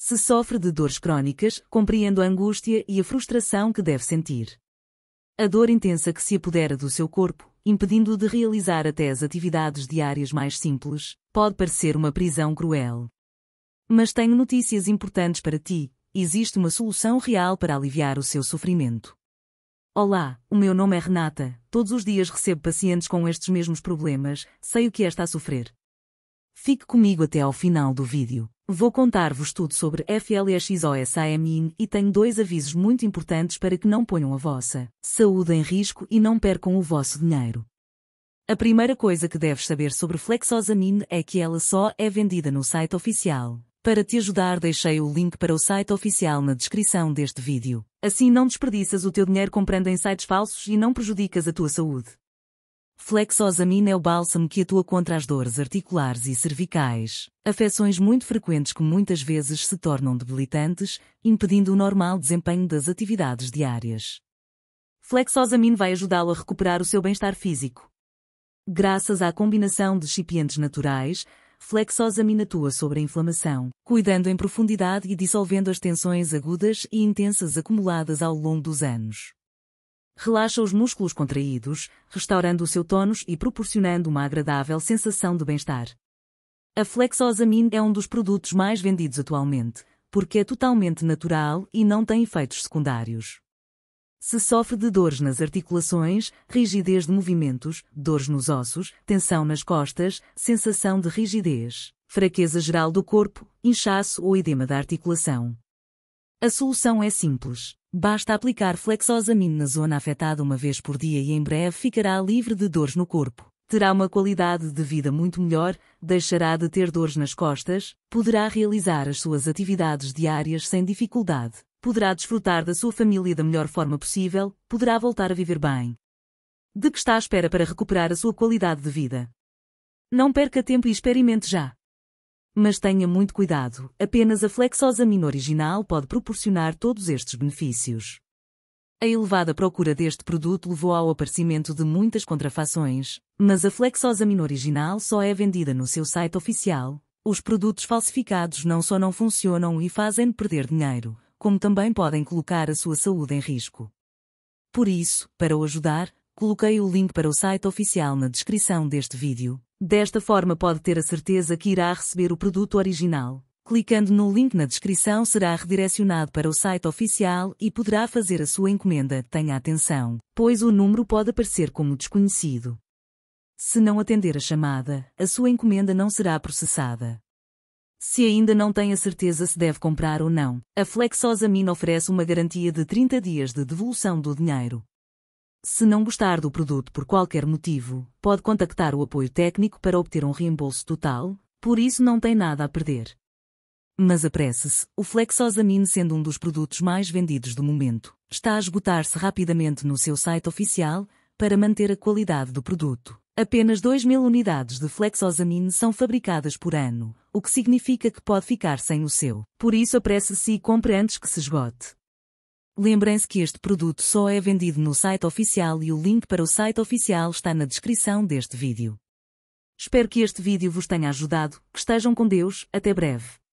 Se sofre de dores crónicas, compreendo a angústia e a frustração que deve sentir. A dor intensa que se apodera do seu corpo, impedindo-o de realizar até as atividades diárias mais simples, pode parecer uma prisão cruel. Mas tenho notícias importantes para ti. Existe uma solução real para aliviar o seu sofrimento. Olá, o meu nome é Renata. Todos os dias recebo pacientes com estes mesmos problemas, sei o que é está a sofrer. Fique comigo até ao final do vídeo. Vou contar-vos tudo sobre FLXOSAMIN e tenho dois avisos muito importantes para que não ponham a vossa saúde em risco e não percam o vosso dinheiro. A primeira coisa que deves saber sobre Flexosamine é que ela só é vendida no site oficial. Para te ajudar, deixei o link para o site oficial na descrição deste vídeo. Assim não desperdiças o teu dinheiro comprando em sites falsos e não prejudicas a tua saúde. Flexosamina é o bálsamo que atua contra as dores articulares e cervicais, afecções muito frequentes que muitas vezes se tornam debilitantes, impedindo o normal desempenho das atividades diárias. Flexosamine vai ajudá-lo a recuperar o seu bem-estar físico. Graças à combinação de recipientes naturais, flexosamina atua sobre a inflamação, cuidando em profundidade e dissolvendo as tensões agudas e intensas acumuladas ao longo dos anos relaxa os músculos contraídos, restaurando o seu tônus e proporcionando uma agradável sensação de bem-estar. A Flexosamine é um dos produtos mais vendidos atualmente, porque é totalmente natural e não tem efeitos secundários. Se sofre de dores nas articulações, rigidez de movimentos, dores nos ossos, tensão nas costas, sensação de rigidez, fraqueza geral do corpo, inchaço ou edema da articulação, a solução é simples. Basta aplicar flexosamine na zona afetada uma vez por dia e em breve ficará livre de dores no corpo. Terá uma qualidade de vida muito melhor, deixará de ter dores nas costas, poderá realizar as suas atividades diárias sem dificuldade, poderá desfrutar da sua família da melhor forma possível, poderá voltar a viver bem. De que está à espera para recuperar a sua qualidade de vida? Não perca tempo e experimente já! Mas tenha muito cuidado, apenas a flexosamina original pode proporcionar todos estes benefícios. A elevada procura deste produto levou ao aparecimento de muitas contrafações, mas a flexosamina original só é vendida no seu site oficial. Os produtos falsificados não só não funcionam e fazem perder dinheiro, como também podem colocar a sua saúde em risco. Por isso, para o ajudar, coloquei o link para o site oficial na descrição deste vídeo. Desta forma pode ter a certeza que irá receber o produto original. Clicando no link na descrição será redirecionado para o site oficial e poderá fazer a sua encomenda. Tenha atenção, pois o número pode aparecer como desconhecido. Se não atender a chamada, a sua encomenda não será processada. Se ainda não tem a certeza se deve comprar ou não, a Flexosamina oferece uma garantia de 30 dias de devolução do dinheiro. Se não gostar do produto por qualquer motivo, pode contactar o apoio técnico para obter um reembolso total, por isso não tem nada a perder. Mas apresse-se, o flexosamine sendo um dos produtos mais vendidos do momento, está a esgotar-se rapidamente no seu site oficial para manter a qualidade do produto. Apenas 2 mil unidades de flexosamine são fabricadas por ano, o que significa que pode ficar sem o seu. Por isso apresse-se e compre antes que se esgote. Lembrem-se que este produto só é vendido no site oficial e o link para o site oficial está na descrição deste vídeo. Espero que este vídeo vos tenha ajudado, que estejam com Deus, até breve.